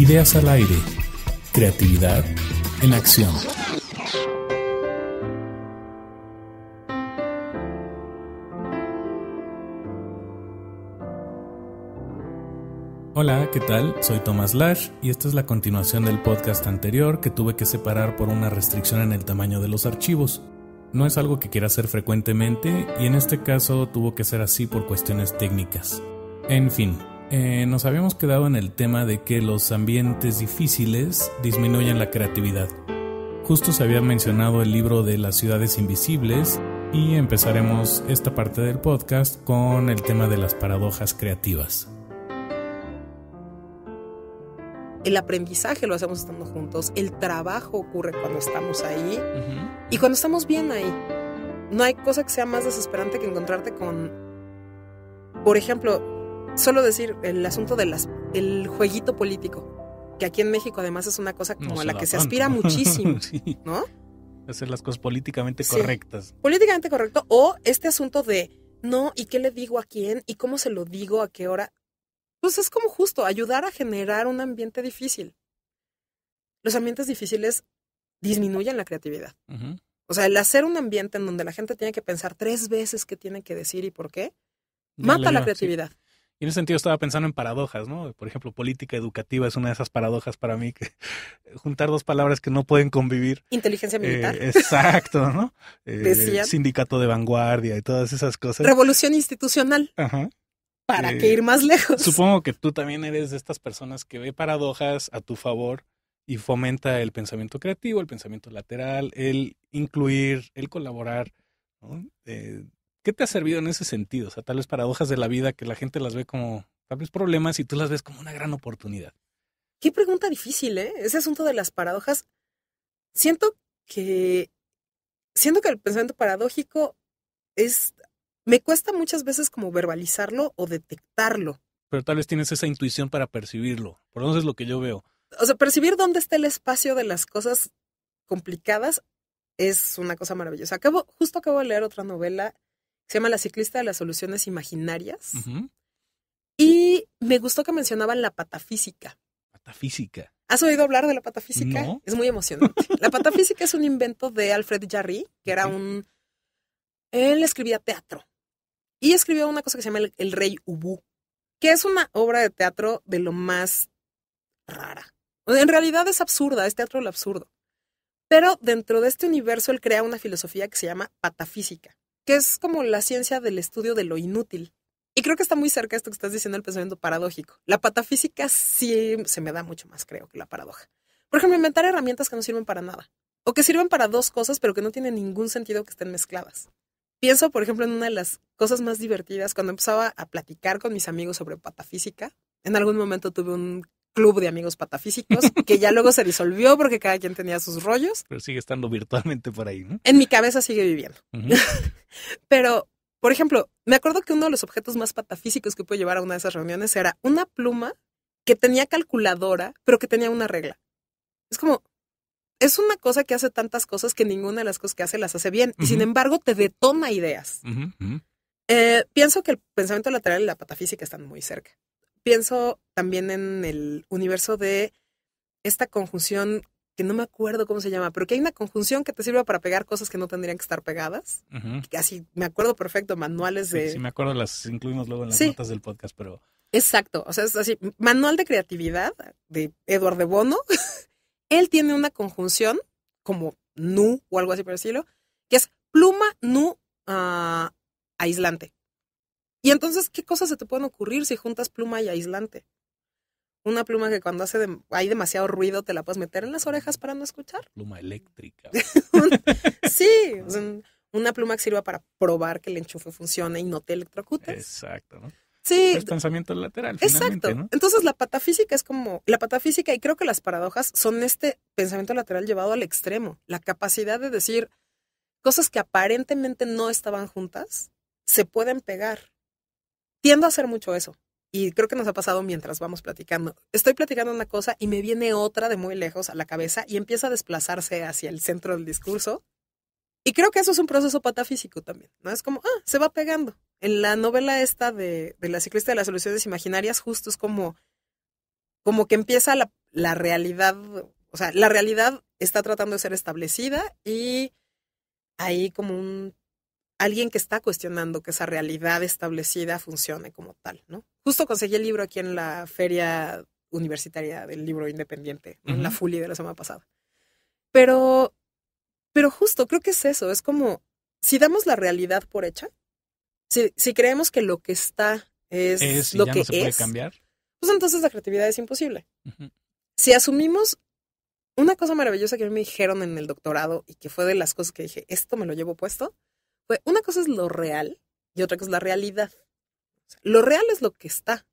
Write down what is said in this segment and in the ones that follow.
Ideas al aire. Creatividad en acción. Hola, ¿qué tal? Soy Tomás Lash y esta es la continuación del podcast anterior que tuve que separar por una restricción en el tamaño de los archivos. No es algo que quiera hacer frecuentemente y en este caso tuvo que ser así por cuestiones técnicas. En fin, eh, nos habíamos quedado en el tema de que los ambientes difíciles disminuyen la creatividad. Justo se había mencionado el libro de las ciudades invisibles y empezaremos esta parte del podcast con el tema de las paradojas creativas. El aprendizaje lo hacemos estando juntos, el trabajo ocurre cuando estamos ahí y cuando estamos bien ahí. No hay cosa que sea más desesperante que encontrarte con, por ejemplo, solo decir el asunto del jueguito político, que aquí en México además es una cosa como a la que se aspira muchísimo, ¿no? Hacer las cosas políticamente correctas. Políticamente correcto o este asunto de no, ¿y qué le digo a quién? ¿Y cómo se lo digo? ¿A qué hora? Pues es como justo ayudar a generar un ambiente difícil. Los ambientes difíciles disminuyen la creatividad. O sea, el hacer un ambiente en donde la gente tiene que pensar tres veces qué tiene que decir y por qué, mata la, creatividad. Y en ese sentido estaba pensando en paradojas, ¿no? Por ejemplo, política educativa es una de esas paradojas para mí, que juntar dos palabras que no pueden convivir. Inteligencia eh, militar. exacto, ¿no? Eh, sindicato de vanguardia y todas esas cosas. Revolución institucional. Ajá. Para eh, qué ir más lejos. Supongo que tú también eres de estas personas que ve paradojas a tu favor y fomenta el pensamiento creativo, el pensamiento lateral, el incluir, el colaborar. ¿no? Eh, ¿Qué te ha servido en ese sentido? O sea, tal vez paradojas de la vida que la gente las ve como tal vez problemas y tú las ves como una gran oportunidad. Qué pregunta difícil, ¿eh? Ese asunto de las paradojas. Siento que. Siento que el pensamiento paradójico es. Me cuesta muchas veces como verbalizarlo o detectarlo. Pero tal vez tienes esa intuición para percibirlo. Por eso es lo que yo veo. O sea, percibir dónde está el espacio de las cosas complicadas es una cosa maravillosa. Acabo, justo acabo de leer otra novela se llama La ciclista de las soluciones imaginarias. Y me gustó que mencionaban la patafísica. Patafísica. ¿Has oído hablar de la patafísica? Es muy emocionante. la patafísica es un invento de Alfred Jarry, que era un... Él escribía teatro. Y escribió una cosa que se llama El, Rey Ubu, que es una obra de teatro de lo más rara. En realidad es absurda, es teatro lo absurdo. Pero dentro de este universo él crea una filosofía que se llama patafísica, que es como la ciencia del estudio de lo inútil. Y creo que está muy cerca esto que estás diciendo el pensamiento paradójico. La patafísica sí se me da mucho más, creo, que la paradoja. Por ejemplo, inventar herramientas que no sirven para nada. O que sirven para dos cosas, pero que no tienen ningún sentido que estén mezcladas. Pienso, por ejemplo, en una de las cosas más divertidas cuando empezaba a platicar con mis amigos sobre patafísica. En algún momento tuve un club de amigos patafísicos, que ya luego se disolvió porque cada quien tenía sus rollos. Pero sigue estando virtualmente por ahí, ¿no? En mi cabeza sigue viviendo. Pero, por ejemplo, me acuerdo que uno de los objetos más patafísicos que pude llevar a una de esas reuniones era una pluma que tenía calculadora, pero que tenía una regla. Es como, es una cosa que hace tantas cosas que ninguna de las cosas que hace las hace bien. Y sin embargo, te detona ideas. Eh, pienso que el pensamiento lateral y la patafísica están muy cerca pienso también en el universo de esta conjunción que no me acuerdo cómo se llama, pero que hay una conjunción que te sirve para pegar cosas que no tendrían que estar pegadas. Así, me acuerdo perfecto, manuales de... Sí, me acuerdo, las incluimos luego en las notas del podcast, pero... Exacto, o sea, es así, manual de creatividad de Eduardo de Bono. Él tiene una conjunción como nu o algo así por decirlo, que es pluma nu ah, aislante. Y entonces, ¿qué cosas se te pueden ocurrir si juntas pluma y aislante? Una pluma que cuando hace hay demasiado ruido te la puedes meter en las orejas para no escuchar. Pluma eléctrica. sí, una pluma que sirva para probar que el enchufe funciona y no te electrocutes. Exacto, ¿no? Sí. Es pensamiento lateral. Exacto. Entonces la patafísica es como, la patafísica y creo que las paradojas son este pensamiento lateral llevado al extremo, la capacidad de decir cosas que aparentemente no estaban juntas, se pueden pegar Tiendo a hacer mucho eso. Y creo que nos ha pasado mientras vamos platicando. Estoy platicando una cosa y me viene otra de muy lejos a la cabeza y empieza a desplazarse hacia el centro del discurso. Y creo que eso es un proceso patafísico también, ¿no? Es como, ah, se va pegando. En la novela esta de, de la ciclista de las soluciones imaginarias, justo es como, como que empieza la, la realidad, o sea, la realidad está tratando de ser establecida y hay como un alguien que está cuestionando que esa realidad establecida funcione como tal, ¿no? Justo conseguí el libro aquí en la feria universitaria del libro independiente, en la Fuli de la semana pasada. Pero, pero justo, creo que es eso, es como, si damos la realidad por hecha, si, si creemos que lo que está es, lo que se puede es, cambiar. pues entonces la creatividad es imposible. Si asumimos una cosa maravillosa que me dijeron en el doctorado y que fue de las cosas que dije, esto me lo llevo puesto, una cosa es lo real y otra cosa es la realidad. lo real es lo que está,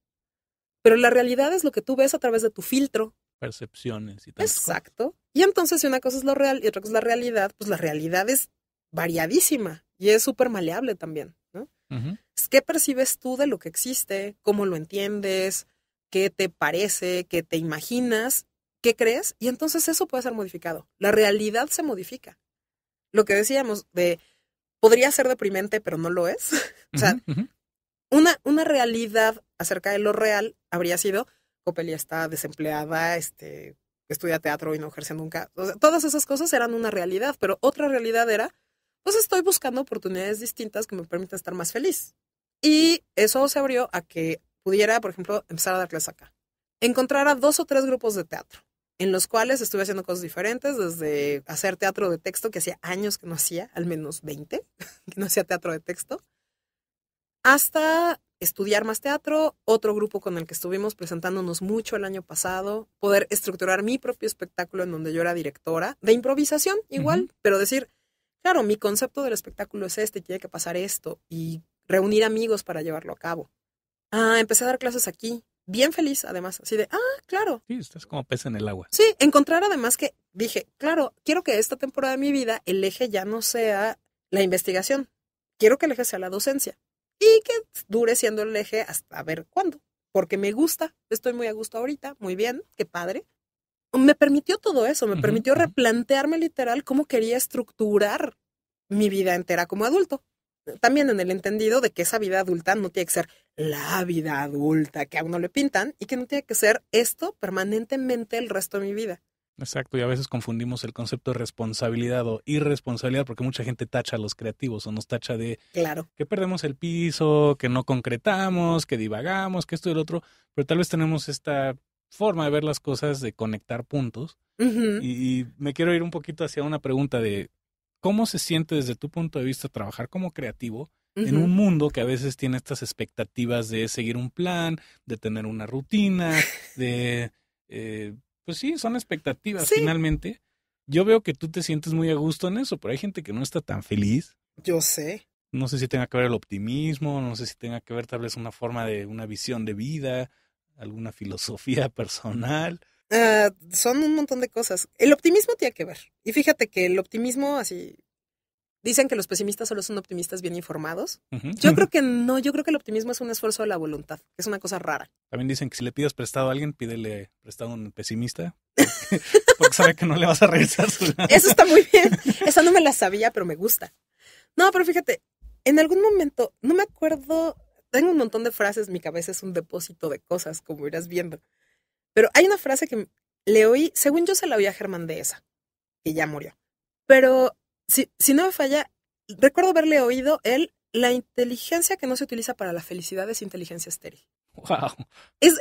pero la realidad es lo que tú ves a través de tu filtro. Percepciones y tal. Exacto. Y entonces, si una cosa es lo real y otra cosa es la realidad, pues la realidad es variadísima y es súper maleable también, ¿Qué percibes tú de lo que existe? ¿Cómo lo entiendes? ¿Qué te parece? ¿Qué te imaginas? ¿Qué crees? Y entonces eso puede ser modificado. La realidad se modifica. Lo que decíamos de podría ser deprimente, pero no lo es. o sea, una, una realidad acerca de lo real habría sido, Copelia está desempleada, este, estudia teatro y no ejerce nunca. todas esas cosas eran una realidad, pero otra realidad era, pues estoy buscando oportunidades distintas que me permitan estar más feliz. Y eso se abrió a que pudiera, por ejemplo, empezar a dar clases acá. Encontrar a dos o tres grupos de teatro en los cuales estuve haciendo cosas diferentes, desde hacer teatro de texto, que hacía años que no hacía, al menos 20, que no hacía teatro de texto, hasta estudiar más teatro, otro grupo con el que estuvimos presentándonos mucho el año pasado, poder estructurar mi propio espectáculo en donde yo era directora, de improvisación igual, pero decir, claro, mi concepto del espectáculo es este, tiene que pasar esto, y reunir amigos para llevarlo a cabo. Ah, empecé a dar clases aquí, bien feliz además, así de, ah, claro. Sí, estás como pez en el agua. Sí, encontrar además que dije, claro, quiero que esta temporada de mi vida el eje ya no sea la investigación, quiero que el eje sea la docencia y que dure siendo el eje hasta ver cuándo, porque me gusta, estoy muy a gusto ahorita, muy bien, qué padre. Me permitió todo eso, me permitió replantearme literal cómo quería estructurar mi vida entera como adulto. También en el entendido de que esa vida adulta no tiene que ser la vida adulta que a uno le pintan y que no tiene que ser esto permanentemente el resto de mi vida. Exacto, y a veces confundimos el concepto de responsabilidad o irresponsabilidad porque mucha gente tacha a los creativos o nos tacha de claro. que perdemos el piso, que no concretamos, que divagamos, que esto y el otro, pero tal vez tenemos esta forma de ver las cosas, de conectar puntos. y me quiero ir un poquito hacia una pregunta de cómo se siente desde tu punto de vista trabajar como creativo en un mundo que a veces tiene estas expectativas de seguir un plan, de tener una rutina, de... Eh, pues sí, son expectativas finalmente. Yo veo que tú te sientes muy a gusto en eso, pero hay gente que no está tan feliz. Yo sé. No sé si tenga que ver el optimismo, no sé si tenga que ver tal vez una forma de una visión de vida, alguna filosofía personal. Ah, son un montón de cosas. El optimismo tiene que ver. Y fíjate que el optimismo, así, Dicen que los pesimistas solo son optimistas bien informados. Yo creo que no, yo creo que el optimismo es un esfuerzo de la voluntad, es una cosa rara. También dicen que si le pides prestado a alguien, pídele prestado a un pesimista, porque, sabe que no le vas a regresar. Su Eso está muy bien. Esa no me la sabía, pero me gusta. No, pero fíjate, en algún momento, no me acuerdo, tengo un montón de frases, mi cabeza es un depósito de cosas, como irás viendo. Pero hay una frase que le oí, según yo se la oía a Germán esa. que ya murió. Pero si, si no me falla, recuerdo haberle oído él, la inteligencia que no se utiliza para la felicidad es inteligencia estéril. ¡Wow! Es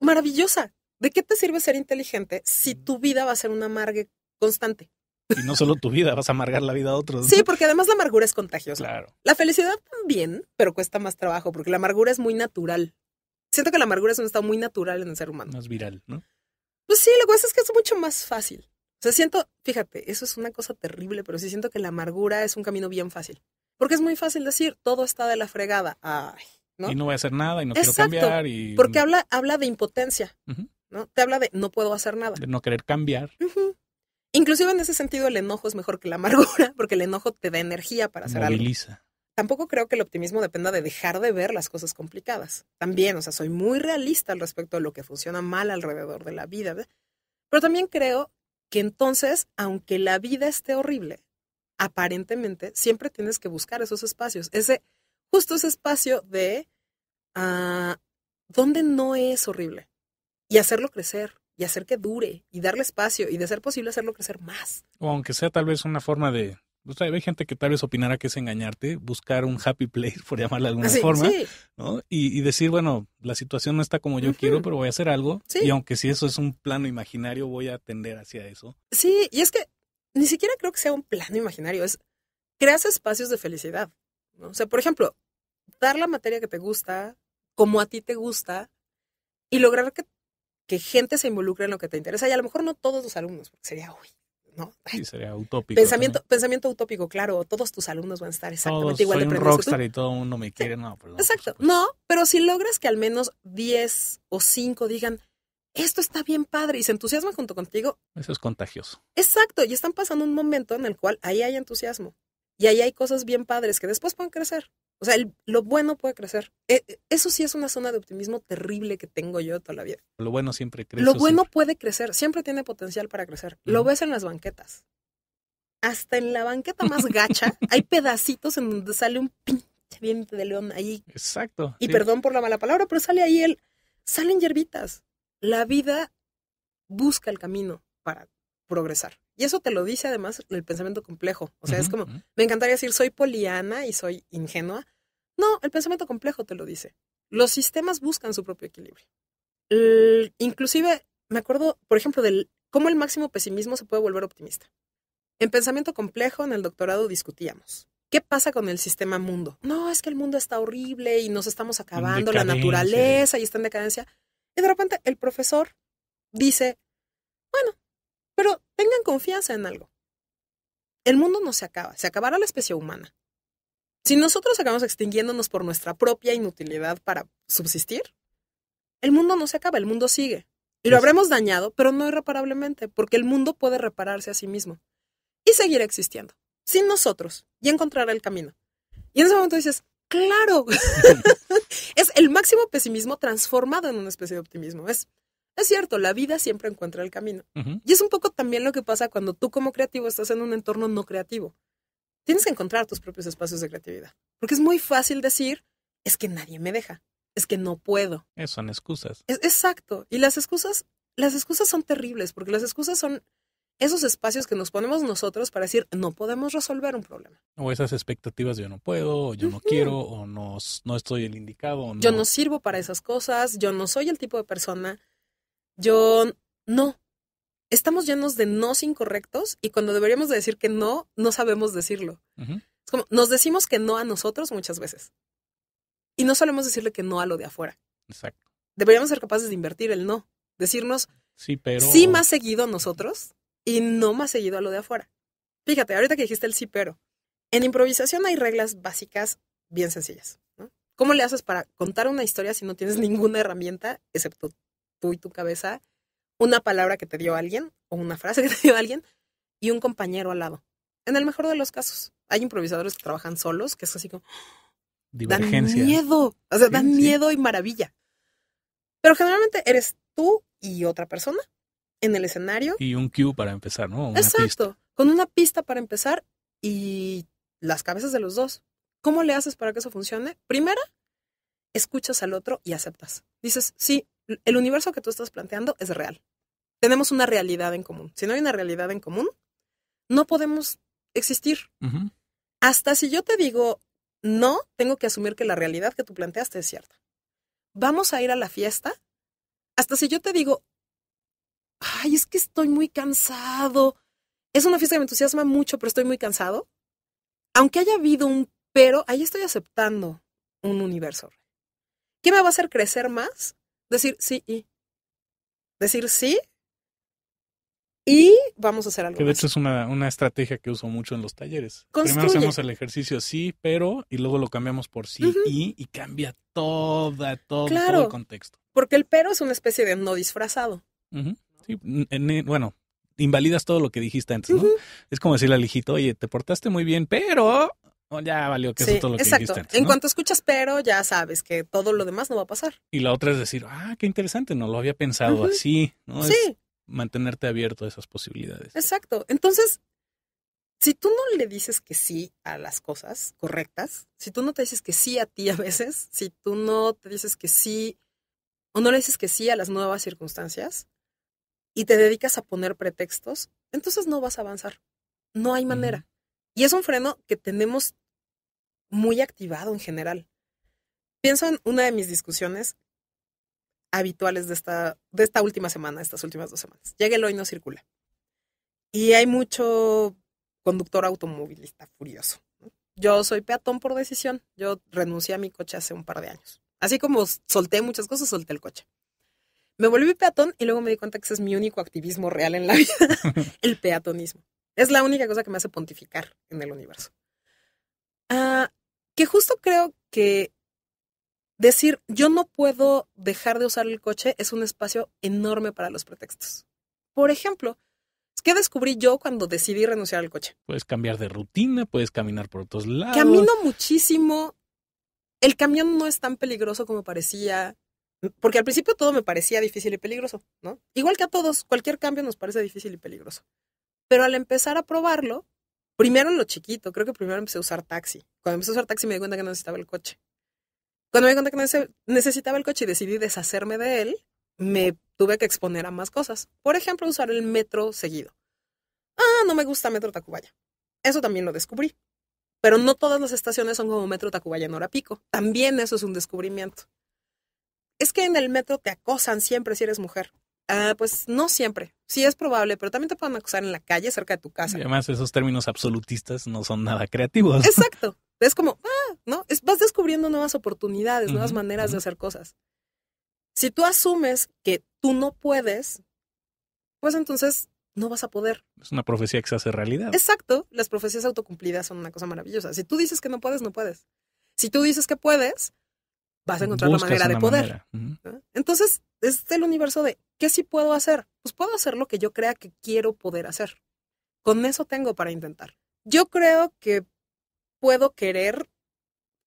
maravillosa. ¿De qué te sirve ser inteligente si tu vida va a ser un amargue constante? Y no solo tu vida, vas a amargar la vida a otros. Sí, porque además la amargura es contagiosa. Claro. La felicidad también, pero cuesta más trabajo, porque la amargura es muy natural. Siento que la amargura es un estado muy natural en el ser humano. Más viral, ¿no? Pues sí, lo que pasa es que es mucho más fácil. O sea, siento, fíjate, eso es una cosa terrible, pero sí siento que la amargura es un camino bien fácil. Porque es muy fácil decir, todo está de la fregada. Ay, ¿no? Y no voy a hacer nada y no quiero cambiar. Y... Porque habla, habla de impotencia, ¿no? Te habla de no puedo hacer nada. De no querer cambiar. Inclusive en ese sentido el enojo es mejor que la amargura, porque el enojo te da energía para hacer Moviliza. algo. Tampoco creo que el optimismo dependa de dejar de ver las cosas complicadas. También, o sea, soy muy realista al respecto de lo que funciona mal alrededor de la vida. Pero también creo que entonces, aunque la vida esté horrible, aparentemente siempre tienes que buscar esos espacios, ese justo ese espacio de a ah, donde no es horrible y hacerlo crecer y hacer que dure y darle espacio y de ser posible hacerlo crecer más. O aunque sea tal vez una forma de hay gente que tal vez opinara que es engañarte, buscar un happy place, por llamarla de alguna forma, ¿no? Y, decir, bueno, la situación no está como yo quiero, pero voy a hacer algo. Y aunque si eso es un plano imaginario, voy a tender hacia eso. Sí, y es que ni siquiera creo que sea un plano imaginario, es crear espacios de felicidad. O sea, por ejemplo, dar la materia que te gusta, como a ti te gusta, y lograr que, que gente se involucre en lo que te interesa. Y a lo mejor no todos los alumnos, porque sería, uy, ¿no? sería utópico. Pensamiento, pensamiento utópico, claro. Todos tus alumnos van a estar exactamente igual soy de un rockstar y todo me quiere, no, pues Exacto. No, pero si logras que al menos 10 o 5 digan, esto está bien padre y se entusiasma junto contigo. Eso es contagioso. Exacto. Y están pasando un momento en el cual ahí hay entusiasmo. Y ahí hay cosas bien padres que después pueden crecer. O sea, lo bueno puede crecer. E, e, eso sí es una zona de optimismo terrible que tengo yo toda la vida. Lo bueno siempre crece. Lo bueno puede crecer, siempre tiene potencial para crecer. Lo ves en las banquetas. Hasta en la banqueta más gacha hay pedacitos en donde sale un pinche diente de león ahí. Exacto. Y perdón por la mala palabra, pero sale ahí el... Salen hierbitas. La vida busca el camino para progresar. Y eso te lo dice además el pensamiento complejo. O sea, es como, me encantaría decir, soy poliana y soy ingenua. No, el pensamiento complejo te lo dice. Los sistemas buscan su propio equilibrio. inclusive, me acuerdo, por ejemplo, del cómo el máximo pesimismo se puede volver optimista. En pensamiento complejo, en el doctorado discutíamos. ¿Qué pasa con el sistema mundo? No, es que el mundo está horrible y nos estamos acabando, la naturaleza y está en decadencia. Y de repente el profesor dice, bueno, pero tengan confianza en algo. El mundo no se acaba, se acabará la especie humana. Si nosotros acabamos extinguiéndonos por nuestra propia inutilidad para subsistir, el mundo no se acaba, el mundo sigue. Y lo habremos dañado, pero no irreparablemente, porque el mundo puede repararse a sí mismo y seguir existiendo, sin nosotros, y encontrará el camino. Y en ese momento dices, claro, es el máximo pesimismo transformado en una especie de optimismo. Es, es cierto, la vida siempre encuentra el camino. Y es un poco también lo que pasa cuando tú como creativo estás en un entorno no creativo. Tienes que encontrar tus propios espacios de creatividad. Porque es muy fácil decir, es que nadie me deja, es que no puedo. Eh, son excusas. exacto. Y las excusas, las excusas son terribles, porque las excusas son esos espacios que nos ponemos nosotros para decir, no podemos resolver un problema. O esas expectativas, yo no puedo, o yo no quiero, o no, no estoy el indicado. Yo no sirvo para esas cosas, yo no soy el tipo de persona yo no. Estamos llenos de nos incorrectos y cuando deberíamos decir que no, no sabemos decirlo. Es como, nos decimos que no a nosotros muchas veces. Y no solemos decirle que no a lo de afuera. Exacto. Deberíamos ser capaces de invertir el no. Decirnos sí, pero... sí más seguido a nosotros y no más seguido a lo de afuera. Fíjate, ahorita que dijiste el sí, pero. En improvisación hay reglas básicas bien sencillas. ¿Cómo le haces para contar una historia si no tienes ninguna herramienta excepto tú y tu cabeza, una palabra que te dio alguien o una frase que te dio alguien y un compañero al lado. En el mejor de los casos, hay improvisadores que trabajan solos, que es así como... Divergencia. Dan miedo, o sea, dan miedo y maravilla. Pero generalmente eres tú y otra persona en el escenario. Y un cue para empezar, ¿no? Exacto, con una pista para empezar y las cabezas de los dos. ¿Cómo le haces para que eso funcione? Primera, escuchas al otro y aceptas. Dices, sí, el universo que tú estás planteando es real. Tenemos una realidad en común. Si no hay una realidad en común, no podemos existir. Hasta si yo te digo, no, tengo que asumir que la realidad que tú planteaste es cierta. Vamos a ir a la fiesta. Hasta si yo te digo, ay, es que estoy muy cansado. Es una fiesta que me entusiasma mucho, pero estoy muy cansado. Aunque haya habido un pero, ahí estoy aceptando un universo. ¿Qué me va a hacer crecer más? decir sí y. Decir sí y vamos a hacer algo. Que de hecho es una, estrategia que uso mucho en los talleres. Primero hacemos el ejercicio sí, pero, y luego lo cambiamos por sí y, y cambia toda, todo, el contexto. Porque el pero es una especie de no disfrazado. Eh, bueno, invalidas todo lo que dijiste antes, ¿no? Es como decirle al hijito, oye, te portaste muy bien, pero Oh, ya valió, que eso es todo lo que exacto. En cuanto escuchas pero, ya sabes que todo lo demás no va a pasar. Y la otra es decir, ah, qué interesante, no lo había pensado así, ¿no? Sí. mantenerte abierto a esas posibilidades. Exacto. Entonces, si tú no le dices que sí a las cosas correctas, si tú no te dices que sí a ti a veces, si tú no te dices que sí o no le dices que sí a las nuevas circunstancias y te dedicas a poner pretextos, entonces no vas a avanzar. No hay manera. Y es un freno que tenemos muy activado en general. Pienso en una de mis discusiones habituales de esta, de esta última semana, estas últimas dos semanas. Llega el hoy no circula. Y hay mucho conductor automovilista furioso. Yo soy peatón por decisión. Yo renuncié a mi coche hace un par de años. Así como solté muchas cosas, solté el coche. Me volví peatón y luego me di cuenta que ese es mi único activismo real en la vida, el peatonismo. Es la única cosa que me hace pontificar en el universo. Ah, que justo creo que decir yo no puedo dejar de usar el coche es un espacio enorme para los pretextos. Por ejemplo, ¿qué descubrí yo cuando decidí renunciar al coche? Puedes cambiar de rutina, puedes caminar por otros lados. Camino muchísimo. El camión no es tan peligroso como parecía. Porque al principio todo me parecía difícil y peligroso, ¿no? Igual que a todos, cualquier cambio nos parece difícil y peligroso. Pero al empezar a probarlo, Primero en lo chiquito, creo que primero empecé a usar taxi. Cuando empecé a usar taxi me di cuenta que no necesitaba el coche. Cuando me di cuenta que necesitaba el coche y decidí deshacerme de él, me tuve que exponer a más cosas. Por ejemplo, usar el metro seguido. Ah, no me gusta Metro Tacubaya. Eso también lo descubrí. Pero no todas las estaciones son como Metro Tacubaya en hora pico. También eso es un descubrimiento. Es que en el metro te acosan siempre si eres mujer. Ah, pues no siempre. Sí es probable, pero también te pueden acusar en la calle, cerca de tu casa. además, esos términos absolutistas no son nada creativos. Exacto. Es como, ah, ¿no? vas descubriendo nuevas oportunidades, nuevas maneras de hacer cosas. Si tú asumes que tú no puedes, pues entonces no vas a poder. Es una profecía que se hace realidad. Exacto. Las profecías autocumplidas son una cosa maravillosa. Si tú dices que no puedes, no puedes. Si tú dices que puedes, vas a encontrar la manera de poder. Entonces, es el universo de, ¿qué sí puedo hacer? Pues puedo hacer lo que yo crea que quiero poder hacer. Con eso tengo para intentar. Yo creo que puedo querer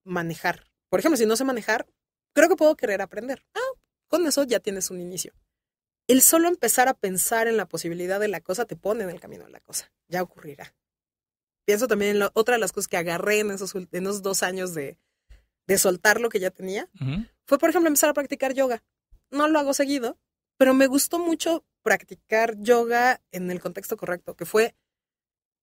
manejar. Por ejemplo, si no sé manejar, creo que puedo querer aprender. Ah, con eso ya tienes un inicio. El solo empezar a pensar en la posibilidad de la cosa te pone en el camino de la cosa. Ya ocurrirá. Pienso también en otra de las cosas que agarré en esos, en esos dos años de, de soltar lo que ya tenía, fue, por ejemplo, empezar a practicar yoga. No lo hago seguido, pero me gustó mucho practicar yoga en el contexto correcto, que fue,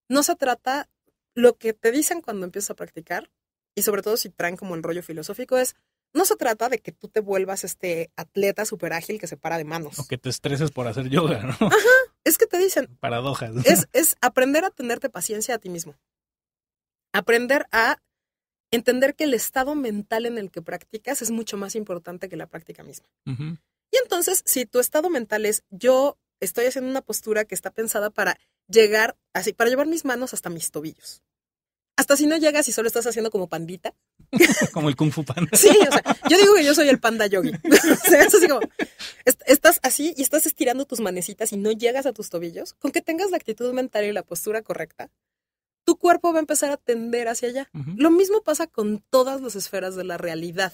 no se trata lo que te dicen cuando empiezas a practicar, y sobre todo si traen como el rollo filosófico, es, no se trata de que tú te vuelvas este atleta súper ágil que se para de manos. O que te estreses por hacer yoga, ¿no? Ajá, es que te dicen. Paradojas. Es, es aprender a tenerte paciencia a ti mismo. Aprender a entender que el estado mental en el que practicas es mucho más importante que la práctica misma. Y entonces, si tu estado mental es yo estoy haciendo una postura que está pensada para llegar así, para llevar mis manos hasta mis tobillos. Hasta si no llegas y solo estás haciendo como pandita. como el Kung Fu Panda. Sí, o sea, yo digo que yo soy el panda yogi. es así como, estás así y estás estirando tus manecitas y no llegas a tus tobillos. Con que tengas la actitud mental y la postura correcta, tu cuerpo va a empezar a tender hacia allá. Lo mismo pasa con todas las esferas de la realidad.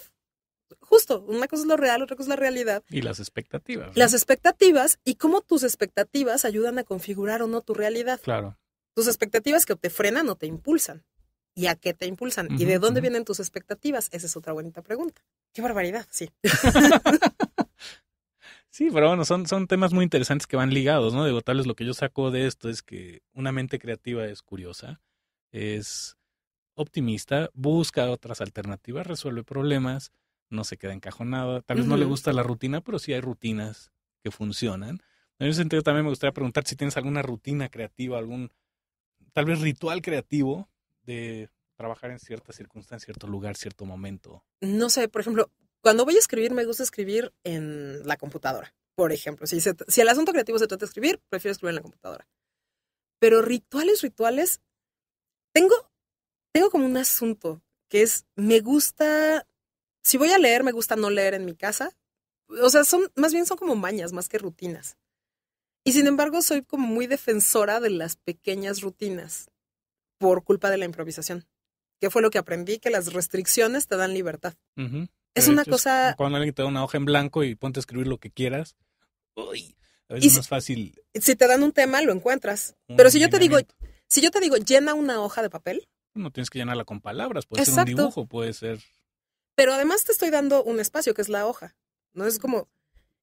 Justo, una cosa es lo real, otra cosa es la realidad. Y las expectativas. Las expectativas y cómo tus expectativas ayudan a configurar o no tu realidad. Claro. Tus expectativas que te frenan o te impulsan. ¿Y a qué te impulsan? ¿Y de dónde vienen tus expectativas? Esa es otra bonita pregunta. Qué barbaridad, sí. Sí, pero bueno, son, son temas muy interesantes que van ligados, ¿no? Digo, tal vez lo que yo saco de esto es que una mente creativa es curiosa, es optimista, busca otras alternativas, resuelve problemas, no se queda encajonada. Tal vez no le gusta la rutina, pero sí hay rutinas que funcionan. En ese sentido también me gustaría preguntar si tienes alguna rutina creativa, algún tal vez ritual creativo de trabajar en cierta circunstancia, cierto lugar, cierto momento. No sé, por ejemplo, cuando voy a escribir, me gusta escribir en la computadora, por ejemplo. Si, el asunto creativo se trata de escribir, prefiero escribir en la computadora. Pero rituales, rituales, tengo, tengo como un asunto que es, me gusta, si voy a leer, me gusta no leer en mi casa. O sea, son, más bien son como mañas, más que rutinas. Y sin embargo, soy como muy defensora de las pequeñas rutinas por culpa de la improvisación, que fue lo que aprendí, que las restricciones te dan libertad. Es una cosa... Cuando alguien te da una hoja en blanco y ponte a escribir lo que quieras, a veces es más fácil. Si te dan un tema, lo encuentras. Pero si yo te digo, si yo te digo, llena una hoja de papel. No tienes que llenarla con palabras, puede ser un dibujo, puede ser... Pero además te estoy dando un espacio, que es la hoja. No es como...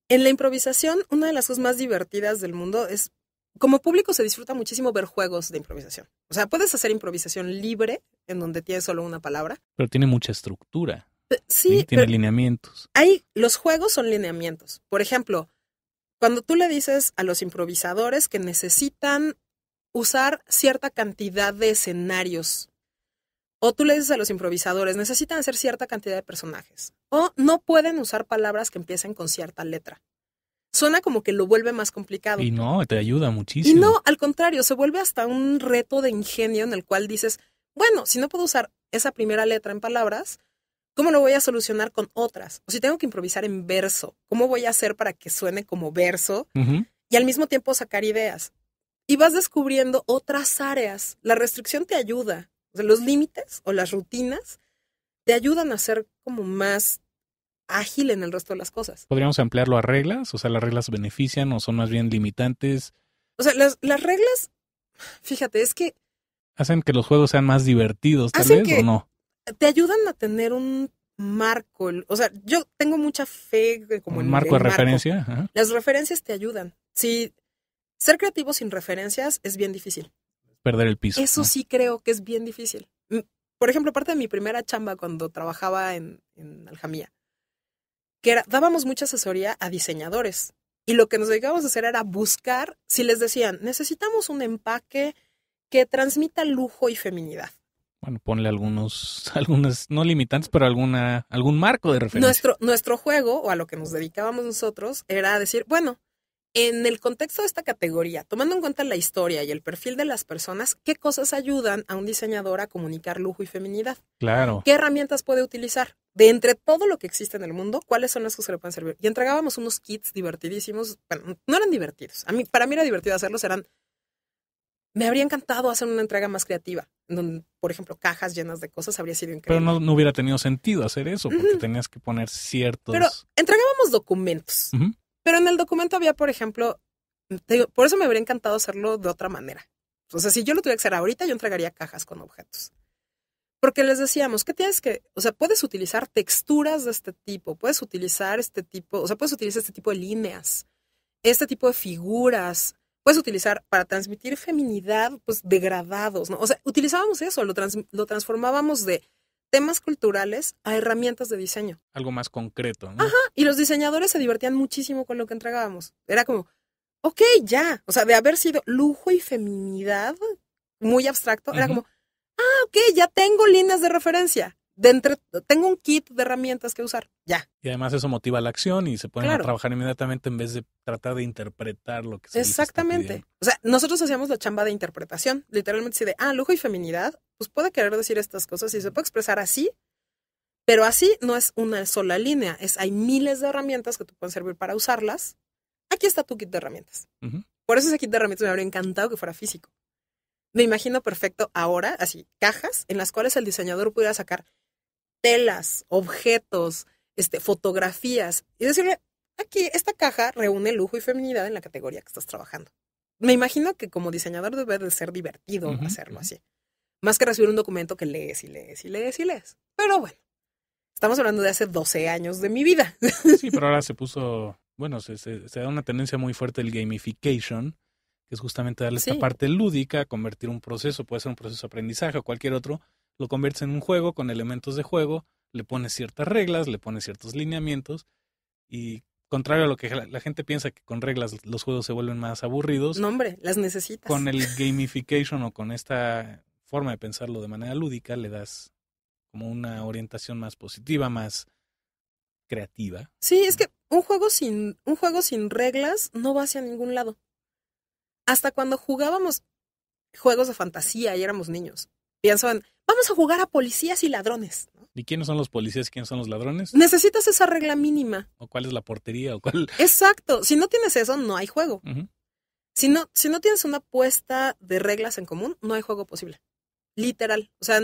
En la improvisación, una de las cosas más divertidas del mundo es como público se disfruta muchísimo ver juegos de improvisación. O sea, puedes hacer improvisación libre, en donde tienes solo una palabra. Pero tiene mucha estructura. Sí. Tiene lineamientos. Hay, los juegos son lineamientos. Por ejemplo, cuando tú le dices a los improvisadores que necesitan usar cierta cantidad de escenarios, o tú le dices a los improvisadores, necesitan hacer cierta cantidad de personajes, o no pueden usar palabras que empiecen con cierta letra. Suena como que lo vuelve más complicado. Y no, te ayuda muchísimo. Y no, al contrario, se vuelve hasta un reto de ingenio en el cual dices, bueno, si no puedo usar esa primera letra en palabras, ¿Cómo lo voy a solucionar con otras? O si tengo que improvisar en verso, ¿cómo voy a hacer para que suene como verso? Y al mismo tiempo sacar ideas. Y vas descubriendo otras áreas. La restricción te ayuda. O sea, los límites o las rutinas te ayudan a ser como más ágil en el resto de las cosas. ¿Podríamos ampliarlo a reglas? O sea, ¿las reglas benefician o son más bien limitantes? O sea, las, reglas, fíjate, es que... Hacen que los juegos sean más divertidos, tal vez, o no te ayudan a tener un marco, o sea, yo tengo mucha fe como en marco de referencia. Las referencias te ayudan. Sí, ser creativo sin referencias es bien difícil. Perder el piso. Eso sí creo que es bien difícil. Mm, por ejemplo, parte de mi primera chamba cuando trabajaba en, Aljamía, que era, dábamos mucha asesoría a diseñadores. Y lo que nos dedicábamos a hacer era buscar si les decían, necesitamos un empaque que transmita lujo y feminidad bueno, ponle algunos, algunas, no limitantes, pero alguna, algún marco de referencia. Nuestro, nuestro juego, o a lo que nos dedicábamos nosotros, era decir, bueno, en el contexto de esta categoría, tomando en cuenta la historia y el perfil de las personas, ¿qué cosas ayudan a un diseñador a comunicar lujo y feminidad? Claro. ¿Qué herramientas puede utilizar? De entre todo lo que existe en el mundo, ¿cuáles son las que se le pueden servir? Y entregábamos unos kits divertidísimos, bueno, no eran divertidos. A mí, para mí era divertido hacerlos, eran me habría encantado hacer una entrega más creativa, donde, por ejemplo, cajas llenas de cosas habría sido increíble. Pero no, hubiera tenido sentido hacer eso, porque tenías que poner ciertos. Pero entregábamos documentos. Pero en el documento había, por ejemplo, por eso me habría encantado hacerlo de otra manera. O sea, si yo lo tuviera que hacer ahorita, yo entregaría cajas con objetos. Porque les decíamos, ¿qué tienes que? O sea, puedes utilizar texturas de este tipo, puedes utilizar este tipo, o sea, puedes utilizar este tipo de líneas, este tipo de figuras, puedes utilizar para transmitir feminidad, pues degradados, ¿no? O sea, utilizábamos eso, lo, lo transformábamos de temas culturales a herramientas de diseño. Algo más concreto, ¿no? Ajá, y los diseñadores se divertían muchísimo con lo que entregábamos. Era como, ok, ya, o sea, de haber sido lujo y feminidad, muy abstracto, era como, ah, ok, ya tengo líneas de referencia tengo un kit de herramientas que usar, ya. Y además eso motiva la acción y se pueden trabajar inmediatamente en vez de tratar de interpretar lo que se Exactamente. o sea, nosotros hacíamos la chamba de interpretación, literalmente si de, ah, lujo y feminidad, pues puede querer decir estas cosas y se puede expresar así, pero así no es una sola línea, es hay miles de herramientas que te pueden servir para usarlas. Aquí está tu kit de herramientas. Por eso ese kit de herramientas me habría encantado que fuera físico. Me imagino perfecto ahora, así, cajas en las cuales el diseñador pudiera sacar telas, objetos, este, fotografías y decirle, aquí esta caja reúne lujo y feminidad en la categoría que estás trabajando. Me imagino que como diseñador debe de ser divertido hacerlo así. Más que recibir un documento que lees y lees y lees y lees. Pero bueno, estamos hablando de hace 12 años de mi vida. Sí, pero ahora se puso, bueno, se, da una tendencia muy fuerte el gamification, que es justamente darle esta parte lúdica, convertir un proceso, puede ser un proceso de aprendizaje o cualquier otro, lo conviertes en un juego con elementos de juego, le pones ciertas reglas, le pones ciertos lineamientos y contrario a lo que la, gente piensa que con reglas los juegos se vuelven más aburridos. No, hombre, las necesitas. Con el gamification o con esta forma de pensarlo de manera lúdica le das como una orientación más positiva, más creativa. Sí, es que un juego sin un juego sin reglas no va hacia ningún lado. Hasta cuando jugábamos juegos de fantasía y éramos niños. Piensaban vamos a jugar a policías y ladrones. ¿Y quiénes son los policías y quiénes son los ladrones? Necesitas esa regla mínima. ¿O cuál es la portería? ¿O cuál... Exacto. Si no tienes eso, no hay juego. si, no, si no tienes una puesta de reglas en común, no hay juego posible. Literal. O sea,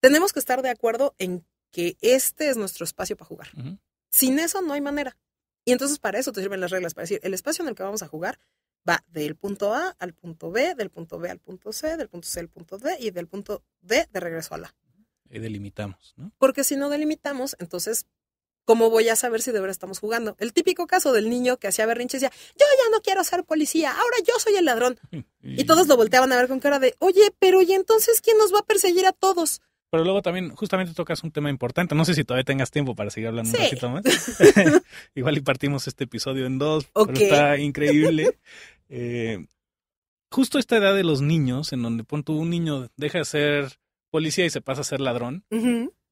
tenemos que estar de acuerdo en que este es nuestro espacio para jugar. Sin eso no hay manera. Y entonces para eso te sirven las reglas, para decir, el espacio en el que vamos a jugar va del punto A al punto B, del punto B al punto C, del punto C al punto D y del punto D de regreso a la. Y delimitamos, ¿no? Porque si no delimitamos, entonces, ¿cómo voy a saber si de verdad estamos jugando? El típico caso del niño que hacía berrinche decía, yo ya no quiero ser policía, ahora yo soy el ladrón. y... y todos lo volteaban a ver con cara de, oye, pero ¿y entonces quién nos va a perseguir a todos? Pero luego también, justamente tocas un tema importante. No sé si todavía tengas tiempo para seguir hablando un poquito más. Igual y partimos este episodio en dos, pero está increíble. Eh, justo esta edad de los niños, en donde pon un niño deja de ser policía y se pasa a ser ladrón,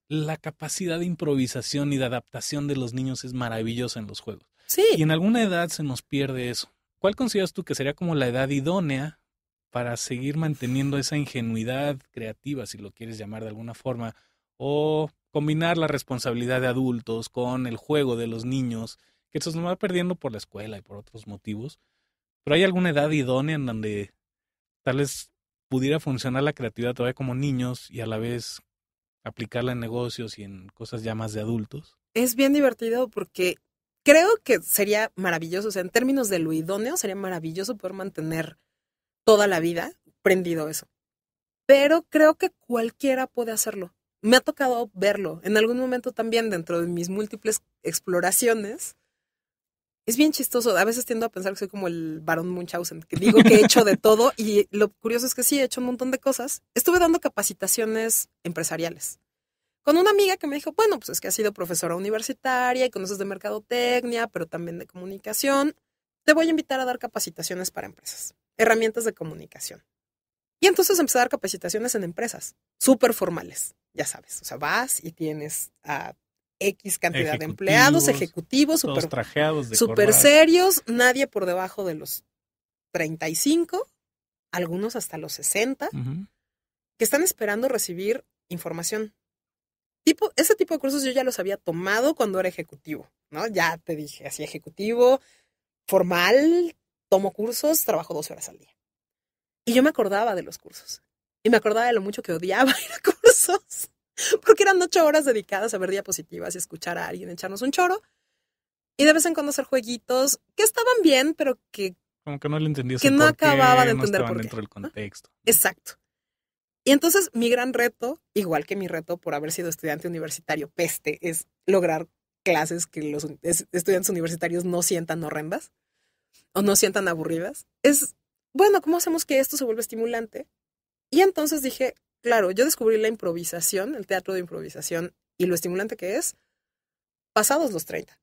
la capacidad de improvisación y de adaptación de los niños es maravillosa en los juegos. Sí. Y en alguna edad se nos pierde eso. ¿Cuál consideras tú que sería como la edad idónea para seguir manteniendo esa ingenuidad creativa, si lo quieres llamar de alguna forma, o combinar la responsabilidad de adultos con el juego de los niños, que se nos va perdiendo por la escuela y por otros motivos. Pero hay alguna edad idónea en donde tal vez pudiera funcionar la creatividad todavía como niños y a la vez aplicarla en negocios y en cosas ya más de adultos. Es bien divertido porque creo que sería maravilloso, o sea, en términos de lo idóneo, sería maravilloso poder mantener toda la vida prendido eso. Pero creo que cualquiera puede hacerlo. Me ha tocado verlo. En algún momento también, dentro de mis múltiples exploraciones, es bien chistoso. A veces tiendo a pensar que soy como el varón Munchausen, que digo que he hecho de todo y lo curioso es que sí, he hecho un montón de cosas. Estuve dando capacitaciones empresariales con una amiga que me dijo, bueno, pues es que ha sido profesora universitaria y conoces de mercadotecnia, pero también de comunicación. Te voy a invitar a dar capacitaciones para empresas herramientas de comunicación. Y entonces empecé a dar capacitaciones en empresas, súper formales, ya sabes. O sea, vas y tienes a X cantidad de empleados, ejecutivos, súper trajeados, serios, nadie por debajo de los 35, algunos hasta los 60, que están esperando recibir información. Tipo, ese tipo de cursos yo ya los había tomado cuando era ejecutivo, ¿no? Ya te dije, así ejecutivo, formal, tomo cursos, trabajo dos horas al día. Y yo me acordaba de los cursos. Y me acordaba de lo mucho que odiaba ir a cursos. Porque eran ocho horas dedicadas a ver diapositivas y escuchar a alguien echarnos un choro. Y de vez en cuando hacer jueguitos que estaban bien, pero que. Como que no le entendías Que no acababa de entender no por qué. dentro del contexto. Exacto. Y entonces mi gran reto, igual que mi reto por haber sido estudiante universitario peste, es lograr clases que los estudiantes universitarios no sientan horrendas o no sientan aburridas, es, bueno, ¿cómo hacemos que esto se vuelva estimulante? Y entonces dije, claro, yo descubrí la improvisación, el teatro de improvisación y lo estimulante que es pasados los 30.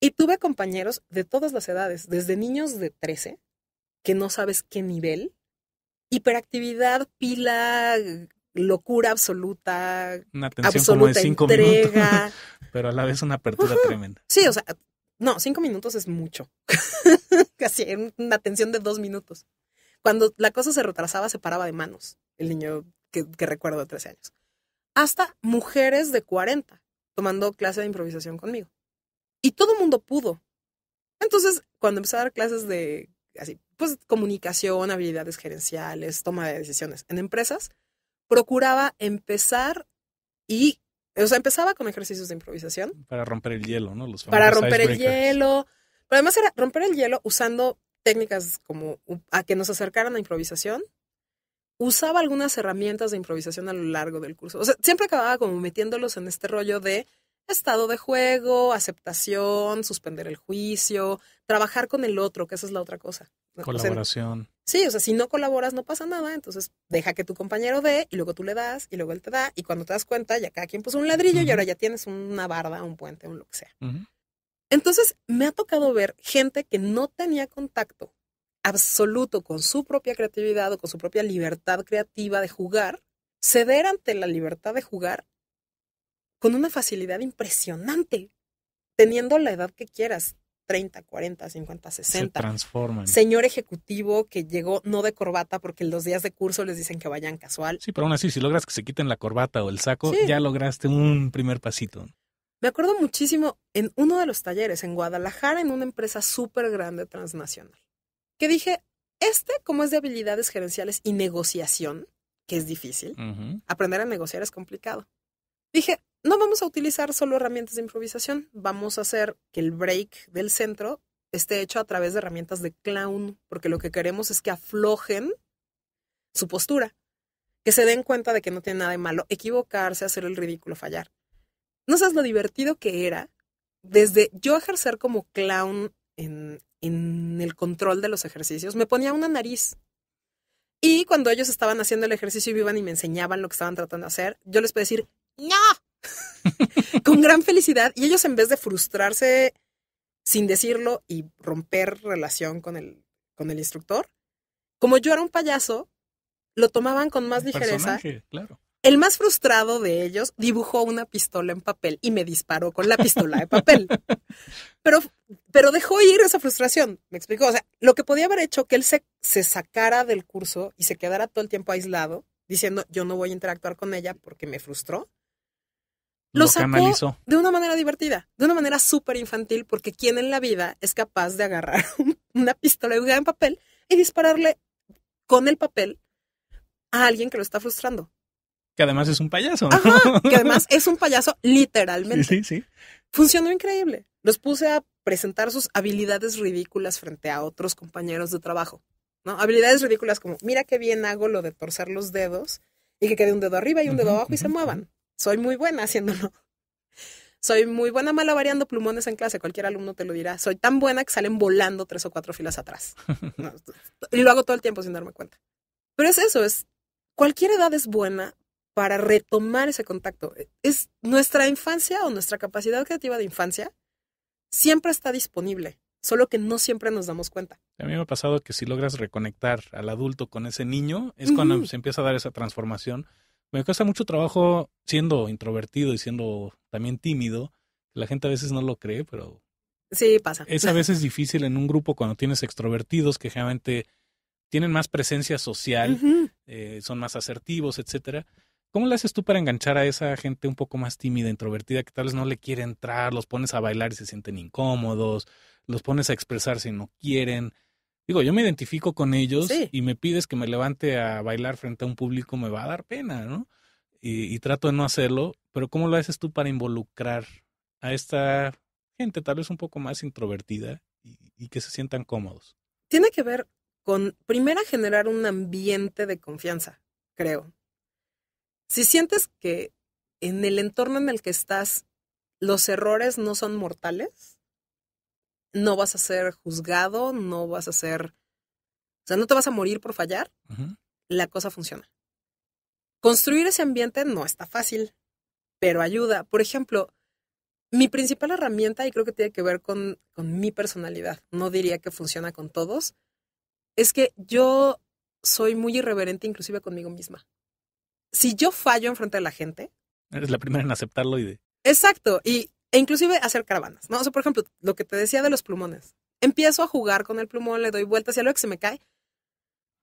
Y tuve compañeros de todas las edades, desde niños de 13, que no sabes qué nivel, hiperactividad, pila, locura absoluta, una atención absoluta como de cinco entrega. pero a la vez una apertura tremenda. Sí, o sea, no, cinco minutos es mucho. Casi una atención de dos minutos. Cuando la cosa se retrasaba, se paraba de manos, el niño que, recuerdo de 13 años. Hasta mujeres de 40 tomando clase de improvisación conmigo. Y todo el mundo pudo. Entonces, cuando empecé a dar clases de así, pues comunicación, habilidades gerenciales, toma de decisiones en empresas, procuraba empezar y o sea, empezaba con ejercicios de improvisación. Para romper el hielo, ¿no? Los para romper el hielo. Pero además era romper el hielo usando técnicas como a que nos acercaran a improvisación. Usaba algunas herramientas de improvisación a lo largo del curso. O sea, siempre acababa como metiéndolos en este rollo de estado de juego, aceptación, suspender el juicio, trabajar con el otro, que esa es la otra cosa. Colaboración. Sí, o sea, si no colaboras no pasa nada, entonces deja que tu compañero dé y luego tú le das y luego él te da y cuando te das cuenta ya cada quien puso un ladrillo y ahora ya tienes una barda, un puente, un lo que sea. Entonces me ha tocado ver gente que no tenía contacto absoluto con su propia creatividad o con su propia libertad creativa de jugar, ceder ante la libertad de jugar con una facilidad impresionante, teniendo la edad que quieras, 30, 40, 50, 60. Se transforman. Señor ejecutivo que llegó no de corbata porque los días de curso les dicen que vayan casual. Sí, pero aún así, si logras que se quiten la corbata o el saco, ya lograste un primer pasito. Me acuerdo muchísimo en uno de los talleres en Guadalajara, en una empresa súper grande transnacional, que dije, este, como es de habilidades gerenciales y negociación, que es difícil, aprender a negociar es complicado. Dije, no vamos a utilizar solo herramientas de improvisación, vamos a hacer que el break del centro esté hecho a través de herramientas de clown, porque lo que queremos es que aflojen su postura, que se den cuenta de que no tiene nada de malo equivocarse, hacer el ridículo, fallar. No sabes lo divertido que era desde yo ejercer como clown en, el control de los ejercicios, me ponía una nariz y cuando ellos estaban haciendo el ejercicio y vivan y me enseñaban lo que estaban tratando de hacer, yo les podía decir, no, con gran felicidad. Y ellos en vez de frustrarse sin decirlo y romper relación con el, con el instructor, como yo era un payaso, lo tomaban con más ligereza. Claro. El más frustrado de ellos dibujó una pistola en papel y me disparó con la pistola de papel. pero, pero dejó ir esa frustración, me explicó. O sea, lo que podía haber hecho que él se, se sacara del curso y se quedara todo el tiempo aislado, diciendo yo no voy a interactuar con ella porque me frustró, lo, de una manera divertida, de una manera súper infantil, porque ¿quién en la vida es capaz de agarrar una pistola jugada en papel y dispararle con el papel a alguien que lo está frustrando? Que además es un payaso. que además es un payaso literalmente. Sí, sí, Funcionó increíble. Los puse a presentar sus habilidades ridículas frente a otros compañeros de trabajo. ¿no? Habilidades ridículas como, mira qué bien hago lo de torcer los dedos y que quede un dedo arriba y un dedo abajo y se muevan soy muy buena haciéndolo. Soy muy buena mala variando plumones en clase, cualquier alumno te lo dirá. Soy tan buena que salen volando tres o cuatro filas atrás. y lo hago todo el tiempo sin darme cuenta. Pero es eso, es cualquier edad es buena para retomar ese contacto. Es nuestra infancia o nuestra capacidad creativa de infancia siempre está disponible, solo que no siempre nos damos cuenta. A mí me ha pasado que si logras reconectar al adulto con ese niño, es cuando se empieza a dar esa transformación me cuesta mucho trabajo siendo introvertido y siendo también tímido. La gente a veces no lo cree, pero... Sí, pasa. Es a veces difícil en un grupo cuando tienes extrovertidos que generalmente tienen más presencia social, eh, son más asertivos, etcétera. ¿Cómo le haces tú para enganchar a esa gente un poco más tímida, introvertida, que tal vez no le quiere entrar, los pones a bailar y se sienten incómodos, los pones a expresar si no quieren? digo, yo me identifico con ellos y me pides que me levante a bailar frente a un público, me va a dar pena, ¿no? Y, trato de no hacerlo, pero ¿cómo lo haces tú para involucrar a esta gente tal vez un poco más introvertida y, y que se sientan cómodos? Tiene que ver con, primero, generar un ambiente de confianza, creo. Si sientes que en el entorno en el que estás los errores no son mortales, no vas a ser juzgado, no vas a ser... O sea, no te vas a morir por fallar. La cosa funciona. Construir ese ambiente no está fácil, pero ayuda. Por ejemplo, mi principal herramienta, y creo que tiene que ver con, mi personalidad, no diría que funciona con todos, es que yo soy muy irreverente inclusive conmigo misma. Si yo fallo frente de la gente... Eres la primera en aceptarlo y de... Exacto, y e inclusive hacer caravanas, ¿no? O sea, por ejemplo, lo que te decía de los plumones. Empiezo a jugar con el plumón, le doy vueltas y lo que se me cae.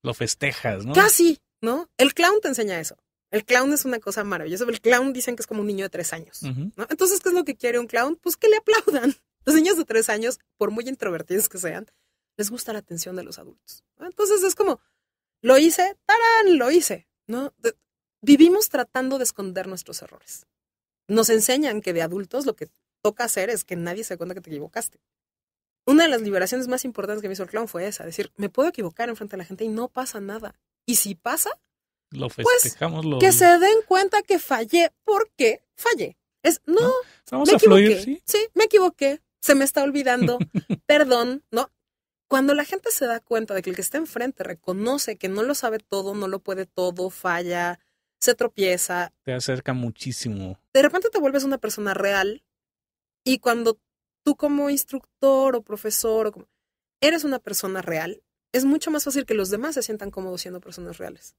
Lo festejas, ¿no? Casi, ¿no? El clown te enseña eso. El clown es una cosa maravillosa. El clown dicen que es como un niño de tres años, Entonces, ¿qué es lo que quiere un clown? Pues que le aplaudan. Los niños de tres años, por muy introvertidos que sean, les gusta la atención de los adultos. Entonces es como, lo hice, tarán, lo hice, ¿no? vivimos tratando de esconder nuestros errores. Nos enseñan que de adultos lo que toca hacer es que nadie se dé cuenta que te equivocaste. Una de las liberaciones más importantes que me hizo el clown fue esa, decir, me puedo equivocar enfrente de la gente y no pasa nada. Y si pasa, lo pues, que se den cuenta que fallé qué fallé. Es, no, me equivoqué. ¿sí? me equivoqué, se me está olvidando, perdón, ¿no? Cuando la gente se da cuenta de que el que está enfrente reconoce que no lo sabe todo, no lo puede todo, falla, se tropieza. Te acerca muchísimo. De repente te vuelves una persona real y cuando tú como instructor o profesor eres una persona real, es mucho más fácil que los demás se sientan cómodos siendo personas reales.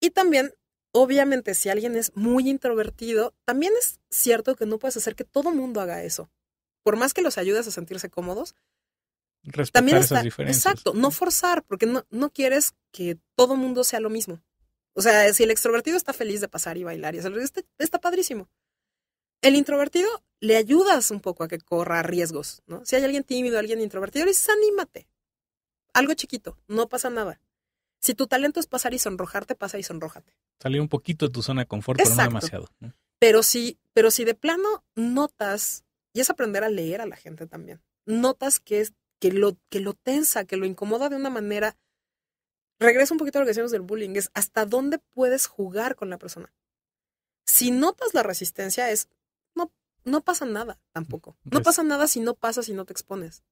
Y también, obviamente, si alguien es muy introvertido, también es cierto que no puedes hacer que todo el mundo haga eso. Por más que los ayudes a sentirse cómodos, también está, Exacto, no forzar, porque no, no quieres que todo mundo sea lo mismo. O sea, si el extrovertido está feliz de pasar y bailar, y hacer, está, está padrísimo. El introvertido le ayudas un poco a que corra riesgos, ¿no? Si hay alguien tímido, alguien introvertido, le dices, anímate. Algo chiquito, no pasa nada. Si tu talento es pasar y sonrojarte, pasa y sonrójate. Salir un poquito de tu zona de confort, pero no demasiado. Pero si, pero si de plano notas, y es aprender a leer a la gente también, notas que, es, que, lo, que lo tensa, que lo incomoda de una manera regreso un poquito a lo que decíamos del bullying, es hasta dónde puedes jugar con la persona. Si notas la resistencia, es no, no pasa nada tampoco. No pasa nada si no pasas y no te expones.